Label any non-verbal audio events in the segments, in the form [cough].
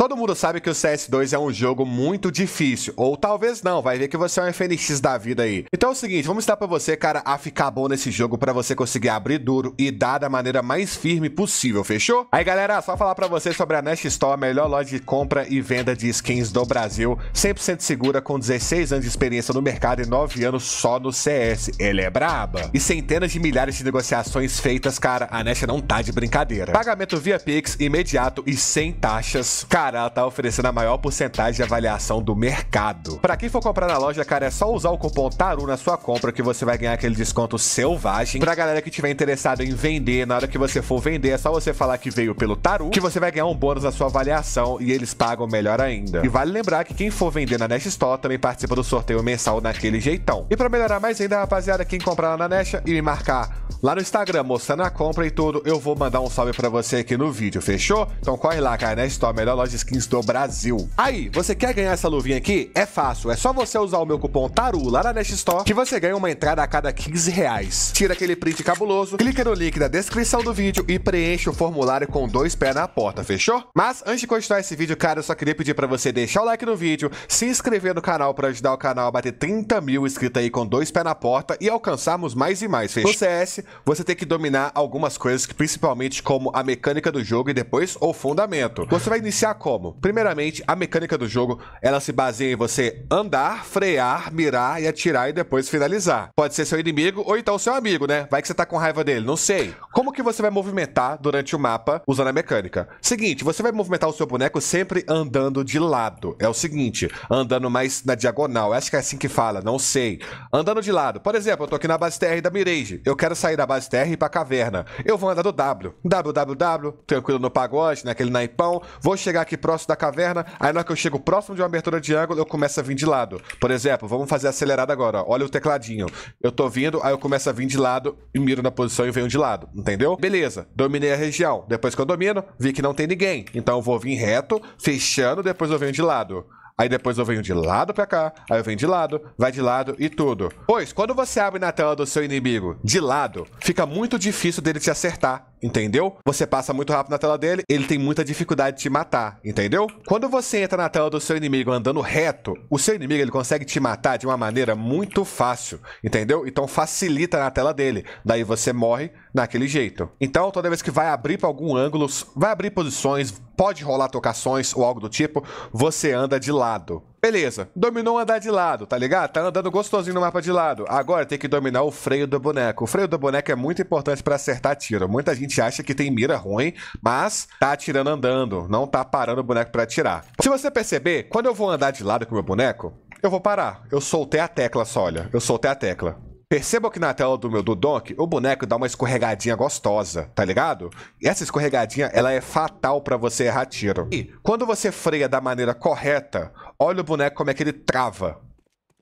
Todo mundo sabe que o CS2 é um jogo muito difícil, ou talvez não, vai ver que você é um FNX da vida aí. Então é o seguinte, vamos estar pra você, cara, a ficar bom nesse jogo pra você conseguir abrir duro e dar da maneira mais firme possível, fechou? Aí galera, só falar pra você sobre a Nest Store, a melhor loja de compra e venda de skins do Brasil, 100% segura, com 16 anos de experiência no mercado e 9 anos só no CS. Ela é braba. E centenas de milhares de negociações feitas, cara, a Nest não tá de brincadeira. Pagamento via Pix, imediato e sem taxas. Cara, Cara, ela tá oferecendo a maior porcentagem de avaliação do mercado. Para quem for comprar na loja, cara, é só usar o cupom TARU na sua compra que você vai ganhar aquele desconto selvagem. Pra galera que tiver interessado em vender, na hora que você for vender, é só você falar que veio pelo Taru, que você vai ganhar um bônus na sua avaliação e eles pagam melhor ainda. E vale lembrar que quem for vender na Nest Store também participa do sorteio mensal naquele jeitão. E para melhorar mais ainda, rapaziada, quem comprar lá na Nest e me marcar lá no Instagram mostrando a compra e tudo, eu vou mandar um salve para você aqui no vídeo, fechou? Então corre lá, cara, Nest Store, melhor loja de skins do Brasil. Aí, você quer ganhar essa luvinha aqui? É fácil, é só você usar o meu cupom TARU lá na Nest Store que você ganha uma entrada a cada 15 reais. Tira aquele print cabuloso, clica no link da descrição do vídeo e preenche o formulário com dois pés na porta, fechou? Mas antes de continuar esse vídeo, cara, eu só queria pedir pra você deixar o like no vídeo, se inscrever no canal pra ajudar o canal a bater 30 mil inscritos aí com dois pés na porta e alcançarmos mais e mais, fechou? No CS, é você tem que dominar algumas coisas, principalmente como a mecânica do jogo e depois o fundamento. Você vai iniciar como? Primeiramente, a mecânica do jogo, ela se baseia em você andar, frear, mirar e atirar e depois finalizar. Pode ser seu inimigo ou então seu amigo, né? Vai que você tá com raiva dele, não sei. Como que você vai movimentar durante o mapa usando a mecânica? Seguinte, você vai movimentar o seu boneco sempre andando de lado. É o seguinte, andando mais na diagonal. Acho que é assim que fala, não sei. Andando de lado. Por exemplo, eu tô aqui na base TR da Mirage. Eu quero sair da base TR e ir pra caverna. Eu vou andar do W. WWW, tranquilo no pagode, naquele naipão. Vou chegar aqui aqui próximo da caverna, aí na hora que eu chego próximo de uma abertura de ângulo, eu começo a vir de lado. Por exemplo, vamos fazer acelerado agora, ó. olha o tecladinho. Eu tô vindo, aí eu começo a vir de lado e miro na posição e venho de lado, entendeu? Beleza, dominei a região. Depois que eu domino, vi que não tem ninguém. Então eu vou vir reto, fechando, depois eu venho de lado. Aí depois eu venho de lado pra cá, aí eu venho de lado, vai de lado e tudo. Pois, quando você abre na tela do seu inimigo de lado, fica muito difícil dele te acertar entendeu? Você passa muito rápido na tela dele, ele tem muita dificuldade de te matar, entendeu? Quando você entra na tela do seu inimigo andando reto, o seu inimigo ele consegue te matar de uma maneira muito fácil, entendeu? Então facilita na tela dele, daí você morre naquele jeito. Então toda vez que vai abrir para algum ângulo, vai abrir posições, pode rolar tocações ou algo do tipo, você anda de lado. Beleza, dominou andar de lado, tá ligado? Tá andando gostosinho no mapa de lado. Agora tem que dominar o freio do boneco. O freio do boneco é muito importante para acertar tiro. Muita gente acha que tem mira ruim, mas tá atirando andando, não tá parando o boneco para atirar. Se você perceber, quando eu vou andar de lado com o meu boneco, eu vou parar. Eu soltei a tecla só, olha. Eu soltei a tecla. Perceba que na tela do meu do Donk, o boneco dá uma escorregadinha gostosa, tá ligado? Essa escorregadinha, ela é fatal para você errar tiro. E quando você freia da maneira correta, olha o boneco como é que ele trava.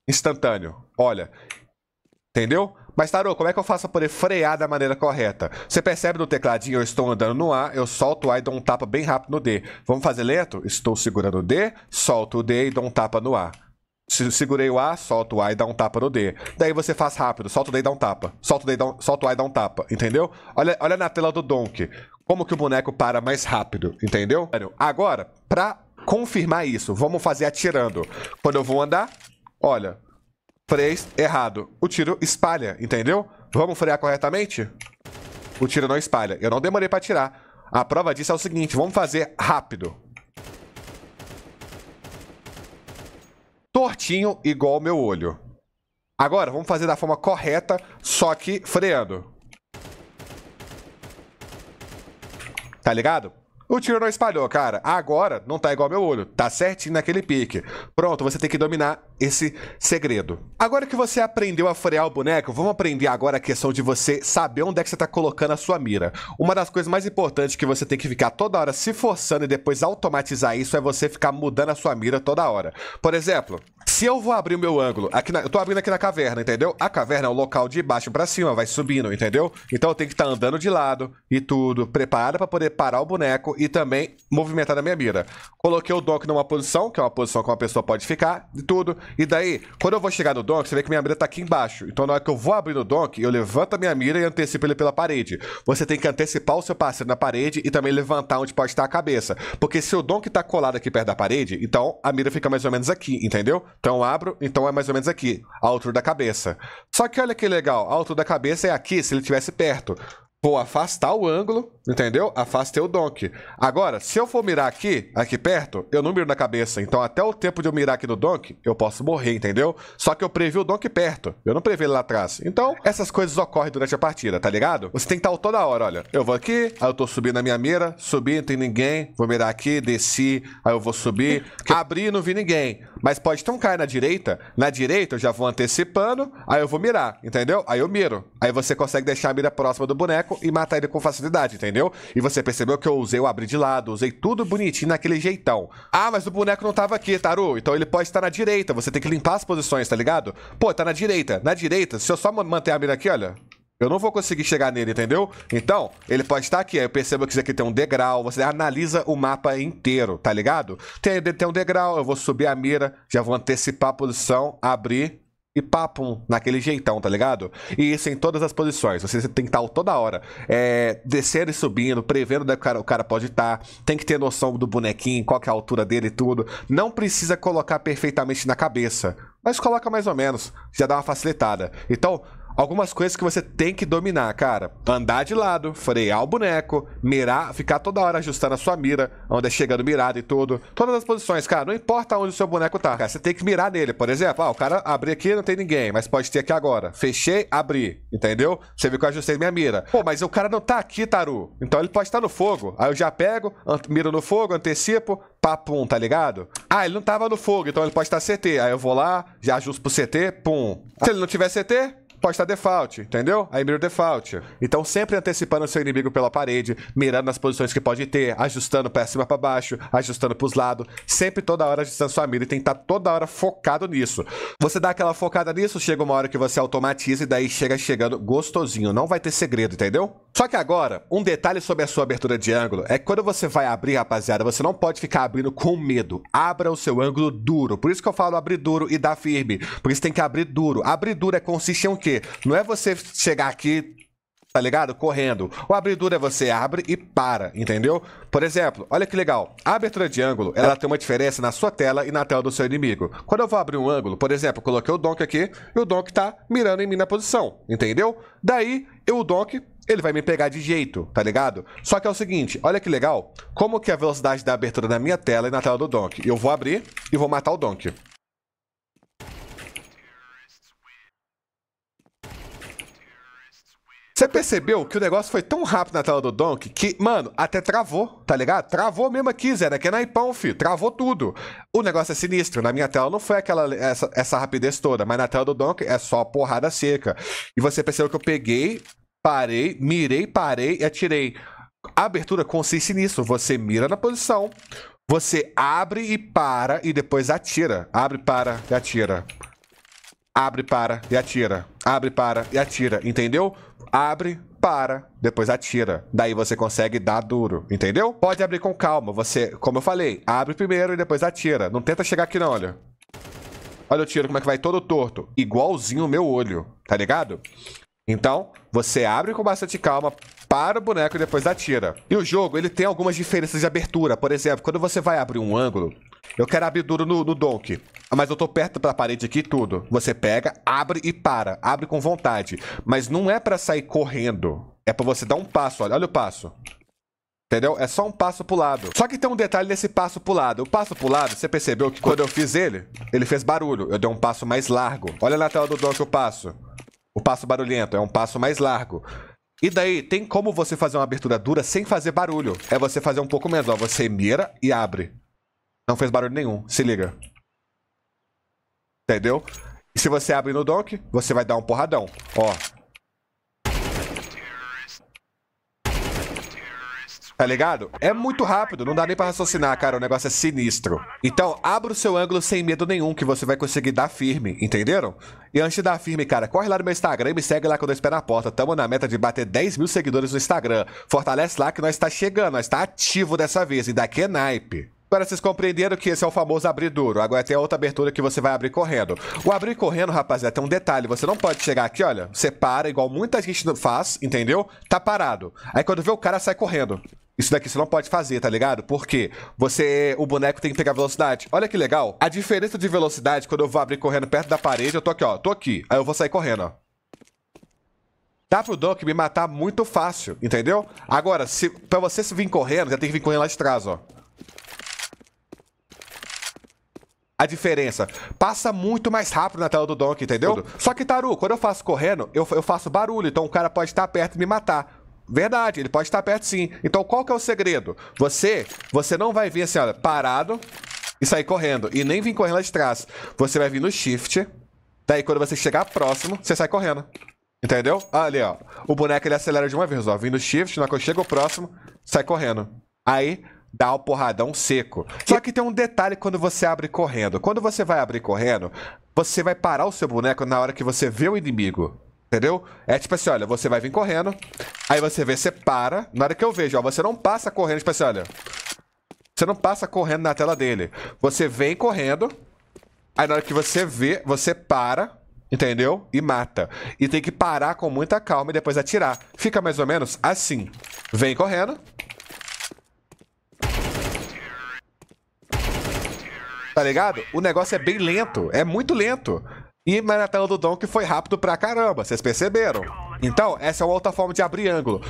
Instantâneo. Olha. Entendeu? Mas, Tarô, como é que eu faço pra poder frear da maneira correta? Você percebe no tecladinho, eu estou andando no A, eu solto o A e dou um tapa bem rápido no D. Vamos fazer lento? Estou segurando o D, solto o D e dou um tapa no A. Segurei o A, solto o A e dá um tapa no D. Daí você faz rápido, solta o D e dá um tapa. Solta o, D um, solta o A e dá um tapa, entendeu? Olha, olha na tela do Donk. Como que o boneco para mais rápido, entendeu? Agora, pra confirmar isso, vamos fazer atirando. Quando eu vou andar, olha. Freio errado. O tiro espalha, entendeu? Vamos frear corretamente? O tiro não espalha. Eu não demorei pra atirar. A prova disso é o seguinte, vamos fazer rápido. tortinho igual meu olho. Agora, vamos fazer da forma correta, só que freando. Tá ligado? O tiro não espalhou, cara. Agora não tá igual meu olho. Tá certinho naquele pique. Pronto, você tem que dominar esse segredo. Agora que você aprendeu a frear o boneco, vamos aprender agora a questão de você saber onde é que você está colocando a sua mira. Uma das coisas mais importantes que você tem que ficar toda hora se forçando e depois automatizar isso é você ficar mudando a sua mira toda hora. Por exemplo, se eu vou abrir o meu ângulo, aqui na, eu tô abrindo aqui na caverna, entendeu? A caverna é o local de baixo para cima, vai subindo, entendeu? Então eu tenho que estar tá andando de lado e tudo, preparado para poder parar o boneco e também movimentar a minha mira. Coloquei o dock numa posição, que é uma posição que uma pessoa pode ficar e tudo. E daí, quando eu vou chegar no donk, você vê que minha mira tá aqui embaixo. Então na hora que eu vou abrir no donk, eu levanto a minha mira e antecipo ele pela parede. Você tem que antecipar o seu parceiro na parede e também levantar onde pode estar a cabeça. Porque se o donk tá colado aqui perto da parede, então a mira fica mais ou menos aqui, entendeu? Então eu abro, então é mais ou menos aqui, a altura da cabeça. Só que olha que legal, a altura da cabeça é aqui se ele estivesse perto. Vou afastar o ângulo, entendeu? Afastei o donk. Agora, se eu for mirar aqui, aqui perto, eu não miro na cabeça. Então, até o tempo de eu mirar aqui no donk, eu posso morrer, entendeu? Só que eu previ o donk perto. Eu não previ ele lá atrás. Então, essas coisas ocorrem durante a partida, tá ligado? Você tem que estar toda hora, olha. Eu vou aqui, aí eu tô subindo a minha mira, subi, não tem ninguém. Vou mirar aqui, desci, aí eu vou subir. [laughs] Abri, não vi ninguém. Mas pode ter um cara na direita. Na direita eu já vou antecipando, aí eu vou mirar, entendeu? Aí eu miro. Aí você consegue deixar a mira próxima do boneco e matar ele com facilidade, entendeu? E você percebeu que eu usei o abrir de lado, usei tudo bonitinho naquele jeitão. Ah, mas o boneco não tava aqui, Taru. Então ele pode estar na direita. Você tem que limpar as posições, tá ligado? Pô, tá na direita. Na direita, se eu só manter a mira aqui, olha, eu não vou conseguir chegar nele, entendeu? Então, ele pode estar aqui. Aí eu percebo que isso aqui tem um degrau. Você analisa o mapa inteiro, tá ligado? Tem, tem um degrau, eu vou subir a mira. Já vou antecipar a posição, abrir e papo naquele jeitão, tá ligado? E isso em todas as posições. Você tem que estar toda hora é, descendo e subindo, prevendo onde o cara, o cara pode estar. Tem que ter noção do bonequinho, qual é a altura dele e tudo. Não precisa colocar perfeitamente na cabeça. Mas coloca mais ou menos, já dá uma facilitada. Então, algumas coisas que você tem que dominar, cara. Andar de lado, frear o boneco, mirar, ficar toda hora ajustando a sua mira, onde é chegando mirada e tudo. Todas as posições, cara, não importa onde o seu boneco tá. Cara, você tem que mirar nele. Por exemplo, ah, o cara abri aqui não tem ninguém, mas pode ter aqui agora. Fechei, abri, entendeu? Você viu que eu ajustei minha mira. Pô, mas o cara não tá aqui, Taru. Então ele pode estar tá no fogo. Aí eu já pego, miro no fogo, antecipo, papum, tá ligado? Ah, ele não tava no fogo, então ele pode estar tá CT. Aí eu vou lá, já ajusto pro CT, pum. Se ele não tiver CT, pode estar default, entendeu? Aí mira o default. Então sempre antecipando o seu inimigo pela parede, mirando nas posições que pode ter, ajustando pra cima para baixo, ajustando pros lados, sempre toda hora ajustando sua mira e tentar toda hora focado nisso. Você dá aquela focada nisso, chega uma hora que você automatiza e daí chega chegando gostosinho, não vai ter segredo, entendeu? Só que agora, um detalhe sobre a sua abertura de ângulo é que quando você vai abrir, rapaziada, você não pode ficar abrindo com medo. Abra o seu ângulo duro. Por isso que eu falo abrir duro e dar firme. Por isso tem que abrir duro. Abrir duro é consistir em o quê? quê? Não é você chegar aqui, tá ligado? Correndo. O abridura é você abre e para, entendeu? Por exemplo, olha que legal. A abertura de ângulo, ela tem uma diferença na sua tela e na tela do seu inimigo. Quando eu vou abrir um ângulo, por exemplo, coloquei o Donk aqui e o Donk tá mirando em mim na posição, entendeu? Daí, eu, o Donk ele vai me pegar de jeito, tá ligado? Só que é o seguinte, olha que legal, como que é a velocidade da abertura na minha tela e na tela do Donk. Eu vou abrir e vou matar o Donk. Você percebeu que o negócio foi tão rápido na tela do Donk que, mano, até travou, tá ligado? Travou mesmo aqui, Zé, né? Que é naipão, fi. Travou tudo. O negócio é sinistro. Na minha tela não foi aquela essa, essa rapidez toda, mas na tela do Donk é só porrada seca. E você percebeu que eu peguei, parei, mirei, parei e atirei. A abertura consiste sinistro. Você mira na posição, você abre e para e depois atira. Abre, para e atira. Abre, para e atira. Abre, para e atira. Entendeu? Abre, para, depois atira. Daí você consegue dar duro, entendeu? Pode abrir com calma. Você, como eu falei, abre primeiro e depois atira. Não tenta chegar aqui não, olha. Olha o tiro, como é que vai todo torto. Igualzinho o meu olho, tá ligado? Então, você abre com bastante calma, para o boneco e depois atira. E o jogo, ele tem algumas diferenças de abertura. Por exemplo, quando você vai abrir um ângulo, eu quero abrir duro no, no donk. Mas eu tô perto da parede aqui tudo. Você pega, abre e para. Abre com vontade. Mas não é para sair correndo. É para você dar um passo, olha. Olha o passo. Entendeu? É só um passo pro lado. Só que tem um detalhe nesse passo pro lado. O passo pro lado, você percebeu que quando eu fiz ele, ele fez barulho. Eu dei um passo mais largo. Olha na tela do donk o passo. O passo barulhento é um passo mais largo. E daí, tem como você fazer uma abertura dura sem fazer barulho. É você fazer um pouco menos, ó. Você mira e abre. Não fez barulho nenhum, se liga. Entendeu? E se você abre no donk, você vai dar um porradão. Ó. Tá ligado? É muito rápido, não dá nem pra raciocinar, cara. O negócio é sinistro. Então, abra o seu ângulo sem medo nenhum, que você vai conseguir dar firme, entenderam? E antes de dar firme, cara, corre lá no meu Instagram e me segue lá com dois espero na porta. Tamo na meta de bater 10 mil seguidores no Instagram. Fortalece lá que nós tá chegando, nós tá ativo dessa vez, e daqui é naipe. Agora vocês compreenderam que esse é o famoso abrir duro. Agora tem a outra abertura que você vai abrir correndo. O abrir correndo, rapaziada, tem um detalhe. Você não pode chegar aqui, olha, você para, igual muita gente faz, entendeu? Tá parado. Aí quando vê o cara, sai correndo. Isso daqui você não pode fazer, tá ligado? Porque você. O boneco tem que pegar velocidade. Olha que legal. A diferença de velocidade, quando eu vou abrir correndo perto da parede, eu tô aqui, ó. Tô aqui. Aí eu vou sair correndo, ó. Dá pro Doc me matar muito fácil, entendeu? Agora, se, pra você se vir correndo, já tem que vir correndo lá de trás, ó a diferença. Passa muito mais rápido na tela do Donkey, entendeu? Tudo. Só que, Taru, quando eu faço correndo, eu, eu faço barulho, então o cara pode estar perto e me matar. Verdade, ele pode estar perto sim. Então qual que é o segredo? Você, você não vai vir assim, olha, parado e sair correndo. E nem vir correndo lá de trás. Você vai vir no shift. Daí quando você chegar próximo, você sai correndo. Entendeu? Ali, ó. O boneco ele acelera de uma vez, ó. Vindo shift, na hora que eu chego próximo, sai correndo. Aí, dá o porradão seco. Só que tem um detalhe quando você abre correndo. Quando você vai abrir correndo, você vai parar o seu boneco na hora que você vê o inimigo. Entendeu? É tipo assim, olha, você vai vir correndo, aí você vê, você para. Na hora que eu vejo, ó, você não passa correndo, tipo assim, olha. Você não passa correndo na tela dele. Você vem correndo, aí na hora que você vê, você para, entendeu? E mata. E tem que parar com muita calma e depois atirar. Fica mais ou menos assim. Vem correndo, Tá ligado? O negócio é bem lento, é muito lento. E na tela do Donkey foi rápido pra caramba, vocês perceberam? Então, essa é uma outra forma de abrir ângulo.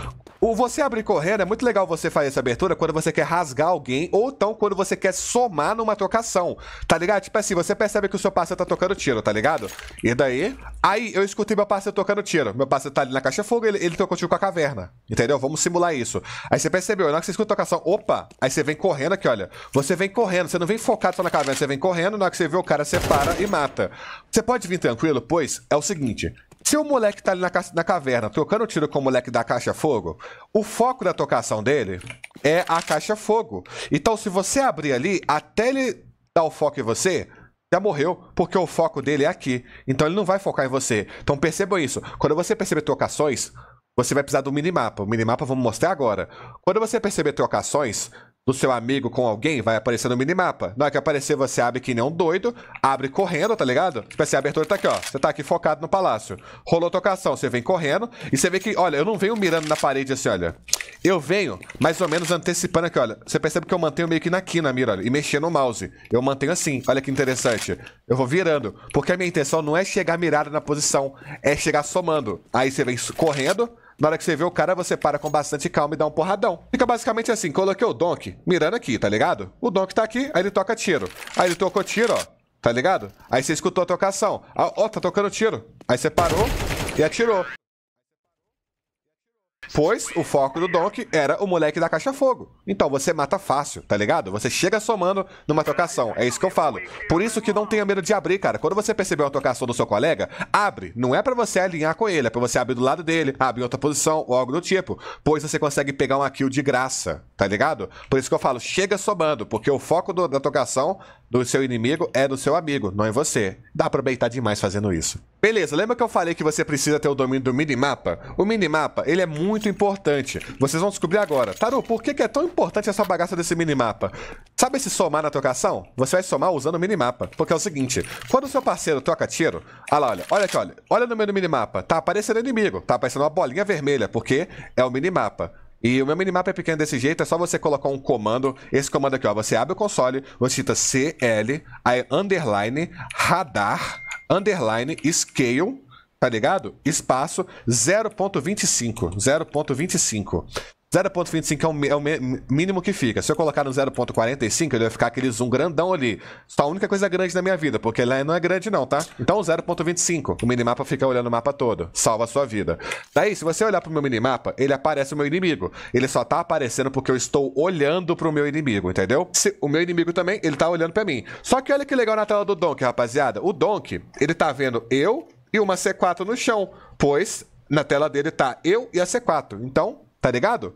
O você abrir correndo é muito legal você fazer essa abertura quando você quer rasgar alguém ou então quando você quer somar numa trocação, tá ligado? Tipo assim, você percebe que o seu parceiro tá tocando tiro, tá ligado? E daí, aí eu escutei meu parceiro tocando tiro. Meu parceiro tá ali na caixa fogo, ele, ele tocou tiro com a caverna, entendeu? Vamos simular isso. Aí você percebeu, na hora que você escuta a trocação, opa, aí você vem correndo aqui, olha. Você vem correndo, você não vem focado só na caverna, você vem correndo, na hora que você vê o cara, você para e mata. Você pode vir tranquilo, pois é o seguinte, se o moleque tá ali na, na caverna trocando tiro com o moleque da caixa fogo, o foco da tocação dele é a caixa fogo. Então, se você abrir ali, até ele dar o foco em você, já morreu, porque o foco dele é aqui. Então ele não vai focar em você. Então percebam isso. Quando você perceber trocações, você vai precisar do minimapa. O minimapa vamos mostrar agora. Quando você perceber trocações, do seu amigo com alguém, vai aparecer no minimapa. Na hora que aparecer, você abre que nem um doido, abre correndo, tá ligado? Tipo assim, a abertura tá aqui, ó. Você tá aqui focado no palácio. Rolou tocação, você vem correndo e você vê que, olha, eu não venho mirando na parede assim, olha. Eu venho mais ou menos antecipando aqui, olha. Você percebe que eu mantenho meio que na quina, mira, olha, e mexendo no mouse. Eu mantenho assim, olha que interessante. Eu vou virando, porque a minha intenção não é chegar mirada na posição, é chegar somando. Aí você vem correndo, na hora que você vê o cara, você para com bastante calma e dá um porradão. Fica basicamente assim, coloquei o Donk mirando aqui, tá ligado? O Donk tá aqui, aí ele toca tiro. Aí ele tocou tiro, ó, tá ligado? Aí você escutou a tocação. Ó, ah, ó tá tocando tiro. Aí você parou e atirou. Pois o foco do Donk era o moleque da caixa fogo. Então você mata fácil, tá ligado? Você chega somando numa trocação. É isso que eu falo. Por isso que não tenha medo de abrir, cara. Quando você perceber uma trocação do seu colega, abre. Não é para você alinhar com ele, é pra você abrir do lado dele, abrir em outra posição ou algo do tipo. Pois você consegue pegar uma kill de graça, tá ligado? Por isso que eu falo, chega somando, porque o foco do, da trocação do seu inimigo é do seu amigo, não é você. Dá pra aproveitar demais fazendo isso. Beleza, lembra que eu falei que você precisa ter o domínio do minimapa? O minimapa, ele é muito importante. Vocês vão descobrir agora. Taru, por que, é tão importante essa bagaça desse minimapa? Sabe esse somar na trocação? Você vai somar usando o minimapa. Porque é o seguinte, quando o seu parceiro troca tiro... Olha ah lá, olha, olha aqui, olha. Olha no meio do minimapa. Tá aparecendo inimigo, tá aparecendo uma bolinha vermelha, porque é o minimapa. E o meu minimapa é pequeno desse jeito, é só você colocar um comando. Esse comando aqui, ó. Você abre o console, você cita CL, aí underline, radar, underline, scale, tá ligado? Espaço 0.25, 0.25. 0.25 é o, é o mínimo que fica. Se eu colocar no 0.45, ele vai ficar aquele zoom grandão ali. Só a única coisa grande na minha vida, porque lá não é grande não, tá? Então 0.25. O minimapa fica olhando o mapa todo. Salva a sua vida. Daí, se você olhar pro meu minimapa, ele aparece o meu inimigo. Ele só tá aparecendo porque eu estou olhando pro meu inimigo, entendeu? Se, o meu inimigo também, ele tá olhando pra mim. Só que olha que legal na tela do Donk, rapaziada. O Donk, ele tá vendo eu e uma C4 no chão, pois... Na tela dele tá eu e a C4. Então, tá ligado?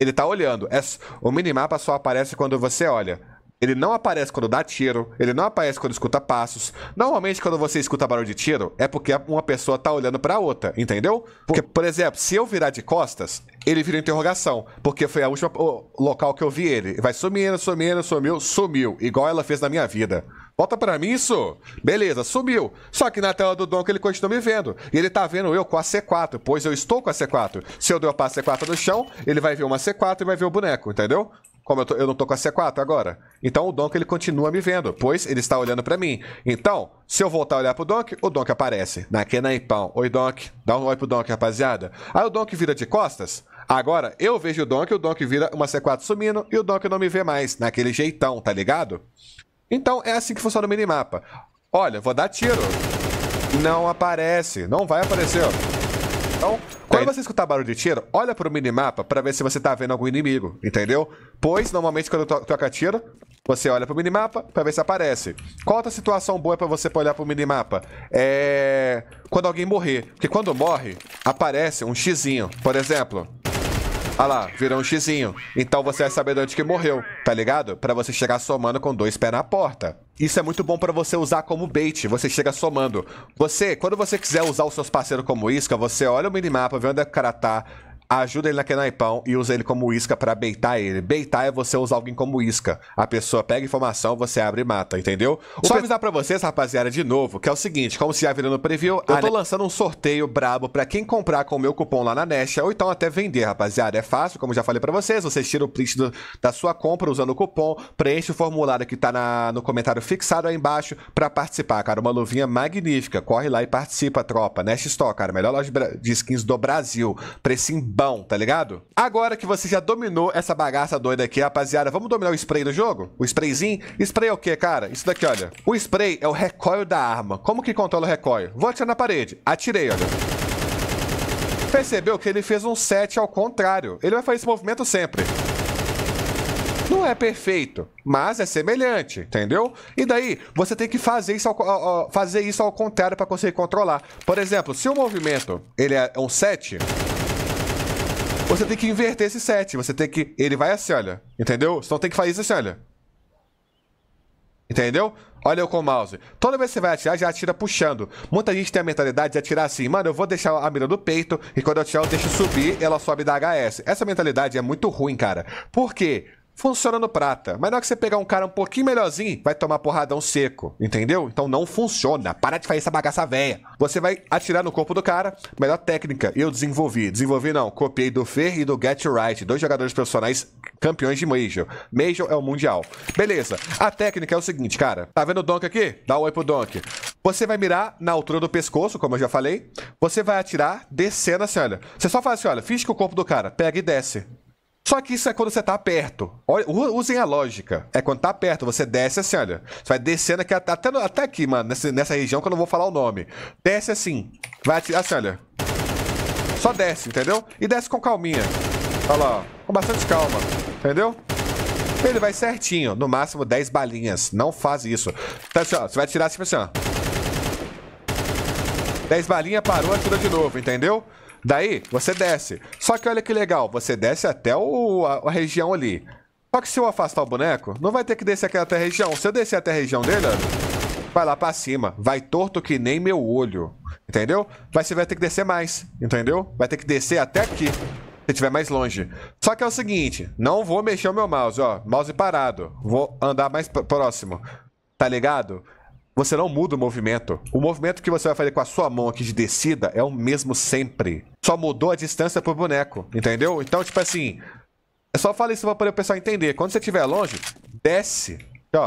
Ele tá olhando. É, o minimapa só aparece quando você olha. Ele não aparece quando dá tiro, ele não aparece quando escuta passos. Normalmente, quando você escuta barulho de tiro, é porque uma pessoa tá olhando pra outra, entendeu? Porque, por exemplo, se eu virar de costas, ele vira interrogação, porque foi a última o local que eu vi ele. Vai sumindo, sumindo, sumiu, sumiu, igual ela fez na minha vida. Volta para mim isso. Beleza, Sumiu. Só que na tela do Donk ele continua me vendo. E ele tá vendo eu com a C4, pois eu estou com a C4. Se eu dropar a C4 no chão, ele vai ver uma C4 e vai ver o boneco, entendeu? Como eu, tô, eu não tô com a C4 agora. Então o Donk ele continua me vendo, pois ele está olhando para mim. Então, se eu voltar a olhar pro Donk, o Donk aparece. Na Kenaipão. Oi, Donk. Dá um oi pro Donk, rapaziada. Aí o Donk vira de costas. Agora, eu vejo o Donk, o Donk vira uma C4 sumindo e o Donk não me vê mais, naquele jeitão, tá ligado? Então é assim que funciona o minimapa. Olha, vou dar tiro. Não aparece, não vai aparecer. Então, quando você escutar barulho de tiro, olha pro minimapa para ver se você tá vendo algum inimigo, entendeu? Pois, normalmente, quando to toca tiro, você olha pro minimapa para ver se aparece. Qual outra situação boa para você olhar pro minimapa? É... Quando alguém morrer. Porque quando morre, aparece um xizinho. Por exemplo, Olha lá, virou um xizinho. Então você vai é saber de onde que morreu, tá ligado? Para você chegar somando com dois pés na porta. Isso é muito bom para você usar como bait, você chega somando. Você, quando você quiser usar os seus parceiros como isca, você olha o minimapa, vê onde é que o cara tá, ajuda ele naquele naipão e usa ele como isca para beitar ele. Beitar é você usar alguém como isca. A pessoa pega informação, você abre e mata, entendeu? O Só pe... avisar pra vocês, rapaziada, de novo, que é o seguinte, como se já viram no preview, eu tô lançando um sorteio brabo para quem comprar com o meu cupom lá na Nest, ou então até vender, rapaziada. É fácil, como já falei para vocês, vocês tiram o print do, da sua compra usando o cupom, preenche o formulário que tá na, no comentário fixado aí embaixo para participar, cara. Uma luvinha magnífica. Corre lá e participa, tropa. Nest Store, cara, melhor loja de skins do Brasil. Precinho bom, tá ligado? Agora que você já dominou essa bagaça doida aqui, rapaziada, vamos dominar o spray do jogo? O sprayzinho? Spray é o quê, cara? Isso daqui, olha. O spray é o recoil da arma. Como que controla o recoil? Vou atirar na parede. Atirei, olha percebeu que ele fez um set ao contrário. Ele vai fazer esse movimento sempre. Não é perfeito, mas é semelhante, entendeu? E daí, você tem que fazer isso ao, ao, ao fazer isso ao contrário para conseguir controlar. Por exemplo, se o movimento ele é um set... Você tem que inverter esse set. Você tem que. Ele vai assim, olha. Entendeu? Então tem que fazer isso assim, olha. Entendeu? Olha eu com o mouse. Toda vez que você vai atirar, já atira puxando. Muita gente tem a mentalidade de atirar assim, mano, eu vou deixar a mira no peito e quando eu atirar, eu deixo subir, ela sobe da HS. Essa mentalidade é muito ruim, cara. Por quê? funciona no prata. Mas na hora que você pegar um cara um pouquinho melhorzinho, vai tomar porradão seco, entendeu? Então não funciona. Para de fazer essa bagaça velha. Você vai atirar no corpo do cara, melhor técnica. Eu desenvolvi. Desenvolvi não, copiei do Fer e do Get Right, dois jogadores profissionais campeões de Major. Major é o mundial. Beleza. A técnica é o seguinte, cara. Tá vendo o Donk aqui? Dá um oi pro Donk. Você vai mirar na altura do pescoço, como eu já falei. Você vai atirar descendo assim, olha. Você só faz assim, olha, finge que o corpo do cara pega e desce. Só que isso é quando você tá perto. Olha, usem a lógica. É quando tá perto, você desce assim, olha. Você vai descendo aqui, até, até aqui, mano, nessa, nessa região que eu não vou falar o nome. Desce assim. Vai assim, olha. Só desce, entendeu? E desce com calminha. Olha lá, ó. Com bastante calma. Entendeu? Ele vai certinho. No máximo 10 balinhas. Não faz isso. Então, assim, ó, você vai tirar assim, assim, ó. 10 balinhas, parou, atira de novo, entendeu? Daí, você desce. Só que olha que legal, você desce até o, a, a região ali. Só que se eu afastar o boneco, não vai ter que descer aqui até a região. Se eu descer até a região dele, vai lá pra cima. Vai torto que nem meu olho. Entendeu? Mas você vai ter que descer mais. Entendeu? Vai ter que descer até aqui. Se estiver mais longe. Só que é o seguinte, não vou mexer o meu mouse, ó. Mouse parado. Vou andar mais próximo. Tá ligado? Você não muda o movimento. O movimento que você vai fazer com a sua mão aqui de descida é o mesmo sempre. Só mudou a distância pro boneco, entendeu? Então, tipo assim, é só falar isso pra poder o pessoal entender. Quando você estiver longe, desce. Ó,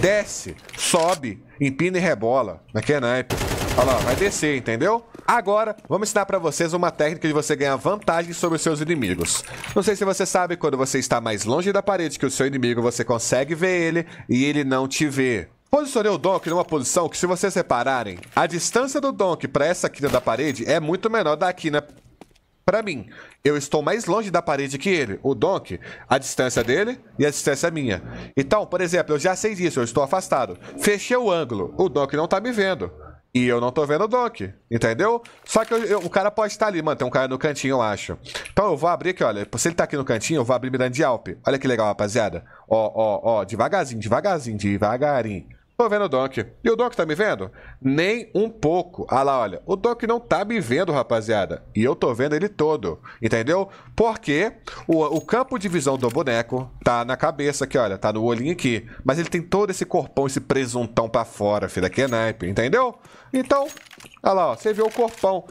desce, sobe, empina e rebola. Naquele é naipe. Olha lá, vai descer, entendeu? Agora, vamos ensinar para vocês uma técnica de você ganhar vantagem sobre os seus inimigos. Não sei se você sabe, quando você está mais longe da parede que o seu inimigo, você consegue ver ele e ele não te vê. Posicionei o Donk numa posição que, se vocês repararem, a distância do Donk para essa quina da parede é muito menor da quina para mim. Eu estou mais longe da parede que ele, o Donk, a distância dele e a distância é minha. Então, por exemplo, eu já sei disso, eu estou afastado. Fechei o ângulo, o Donk não tá me vendo. E eu não tô vendo o Donk, entendeu? Só que eu, eu, o cara pode estar tá ali, mano. Tem um cara no cantinho, eu acho. Então eu vou abrir aqui, olha. Se ele tá aqui no cantinho, eu vou abrir mirando de Alp. Olha que legal, rapaziada. Ó, ó, ó. Devagarzinho, devagarzinho, devagarinho. Tô vendo o Donk. E o Donk tá me vendo? Nem um pouco. Ah lá, olha. O Donk não tá me vendo, rapaziada. E eu tô vendo ele todo. Entendeu? Porque o, o campo de visão do boneco tá na cabeça aqui, olha. Tá no olhinho aqui. Mas ele tem todo esse corpão, esse presuntão pra fora, filho. Aqui é naipe. Entendeu? Então, olha lá, ó. Você viu o corpão.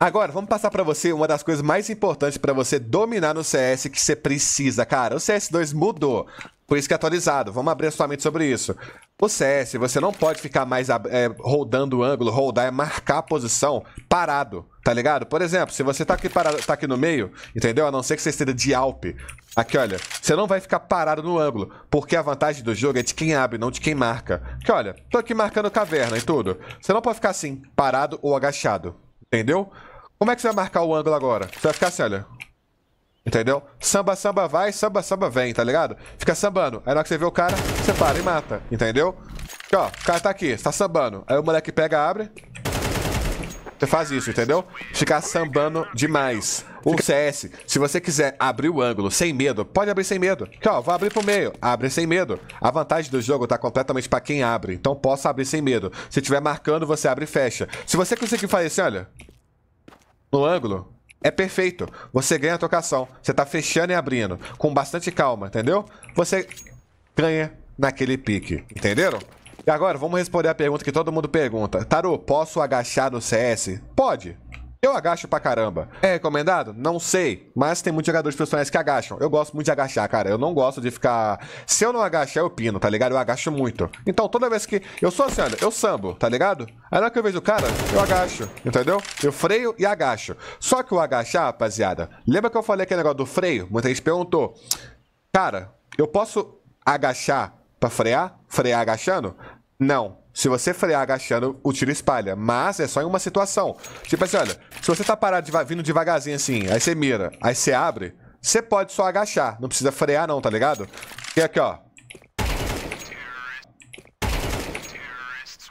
Agora, vamos passar para você uma das coisas mais importantes para você dominar no CS que você precisa, cara. O CS2 mudou. Por isso que é atualizado. Vamos abrir mente sobre isso. O CS, você não pode ficar mais é, rodando o ângulo. Rodar é marcar a posição parado, tá ligado? Por exemplo, se você tá aqui, parado, tá aqui no meio, entendeu? A não ser que você esteja de alpe. Aqui, olha. Você não vai ficar parado no ângulo. Porque a vantagem do jogo é de quem abre, não de quem marca. Aqui, olha. Tô aqui marcando caverna e tudo. Você não pode ficar assim, parado ou agachado. Entendeu? Como é que você vai marcar o ângulo agora? Você vai ficar assim, olha. Entendeu? Samba, samba vai, samba, samba vem, tá ligado? Fica sambando. Aí na hora que você vê o cara, você para e mata. Entendeu? Aqui, ó, o cara tá aqui, você tá sambando. Aí o moleque pega, abre. Você faz isso, entendeu? Ficar sambando demais. O CS, se você quiser abrir o ângulo sem medo, pode abrir sem medo. Aqui, ó, vou abrir pro meio. Abre sem medo. A vantagem do jogo tá completamente pra quem abre. Então posso abrir sem medo. Se tiver marcando, você abre e fecha. Se você conseguir fazer assim, olha... No ângulo, é perfeito. Você ganha a trocação. Você tá fechando e abrindo. Com bastante calma, entendeu? Você ganha naquele pique. Entenderam? E agora, vamos responder a pergunta que todo mundo pergunta. Tarô, posso agachar no CS? Pode. Eu agacho pra caramba. É recomendado? Não sei. Mas tem muitos jogadores profissionais que agacham. Eu gosto muito de agachar, cara. Eu não gosto de ficar. Se eu não agachar, eu pino, tá ligado? Eu agacho muito. Então, toda vez que. Eu sou assim, olha, eu sambo, tá ligado? Aí na hora que eu vejo o cara, eu agacho, entendeu? Eu freio e agacho. Só que o agachar, rapaziada, lembra que eu falei aquele negócio do freio? Muita gente perguntou. Cara, eu posso agachar pra frear? Frear agachando? Não. Se você frear agachando, o tiro espalha. Mas é só em uma situação. Tipo assim, olha, se você tá parado vindo devagarzinho assim, aí você mira, aí você abre, você pode só agachar. Não precisa frear não, tá ligado? E aqui, ó.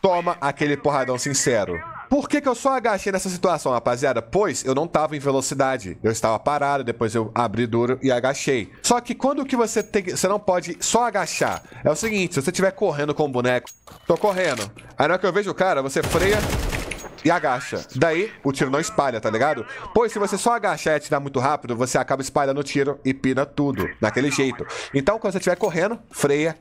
Toma aquele porradão sincero. Por que, que eu só agachei nessa situação, rapaziada? Pois eu não tava em velocidade. Eu estava parado, depois eu abri duro e agachei. Só que quando que você tem que... Você não pode só agachar. É o seguinte, se você estiver correndo com o boneco... Tô correndo. Aí na hora que eu vejo o cara, você freia e agacha. Daí, o tiro não espalha, tá ligado? Pois se você só agachar e atirar muito rápido, você acaba espalhando o tiro e pina tudo, daquele jeito. Então, quando você estiver correndo, freia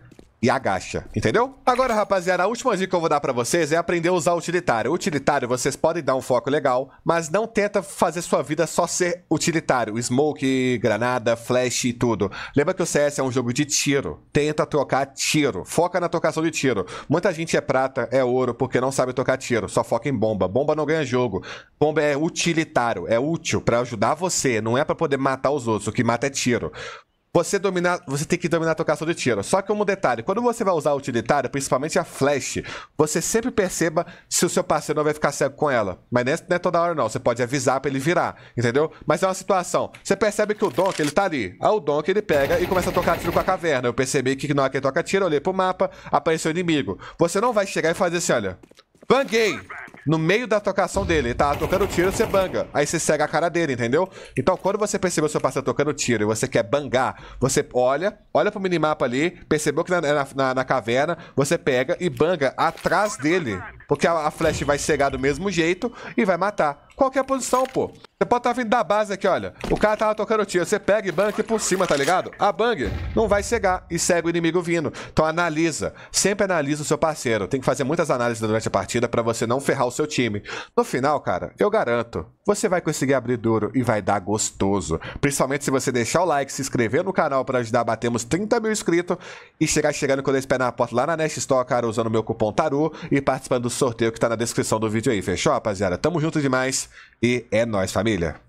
e agacha, entendeu? Agora, rapaziada, a última dica que eu vou dar pra vocês é aprender a usar utilitário. Utilitário, vocês podem dar um foco legal, mas não tenta fazer sua vida só ser utilitário. Smoke, granada, flash e tudo. Lembra que o CS é um jogo de tiro. Tenta trocar tiro. Foca na trocação de tiro. Muita gente é prata, é ouro, porque não sabe tocar tiro. Só foca em bomba. Bomba não ganha jogo. Bomba é utilitário, é útil para ajudar você, não é para poder matar os outros. O que mata é tiro você dominar, você tem que dominar a tocação de tiro. Só que um detalhe, quando você vai usar a utilitária, principalmente a flash, você sempre perceba se o seu parceiro não vai ficar cego com ela. Mas não é toda hora não, você pode avisar para ele virar, entendeu? Mas é uma situação, você percebe que o Donk, ele tá ali. Aí o Donk, ele pega e começa a tocar tiro com a caverna. Eu percebi que na hora é que ele toca tiro, eu olhei pro mapa, apareceu o inimigo. Você não vai chegar e fazer assim, olha, Banguei! No meio da tocação dele, ele tava tocando tiro, você banga. Aí você cega a cara dele, entendeu? Então, quando você percebeu seu parceiro tá tocando tiro e você quer bangar, você olha, olha pro minimapa ali, percebeu que na, na, na caverna, você pega e banga atrás dele. Porque a, a flash vai cegar do mesmo jeito e vai matar qualquer posição, pô. Você pode estar tá vindo da base aqui, olha. O cara tava tocando tiro. Você pega e bang aqui por cima, tá ligado? A bang não vai cegar e segue o inimigo vindo. Então analisa. Sempre analisa o seu parceiro. Tem que fazer muitas análises durante a partida para você não ferrar o seu time. No final, cara, eu garanto. Você vai conseguir abrir duro e vai dar gostoso. Principalmente se você deixar o like, se inscrever no canal para ajudar a batermos 30 mil inscritos e chegar chegando com dois pés na porta lá na Nest Store, cara, usando o meu cupom TARU e participando do sorteio que tá na descrição do vídeo aí. Fechou, rapaziada? Tamo junto demais. E é nós, família.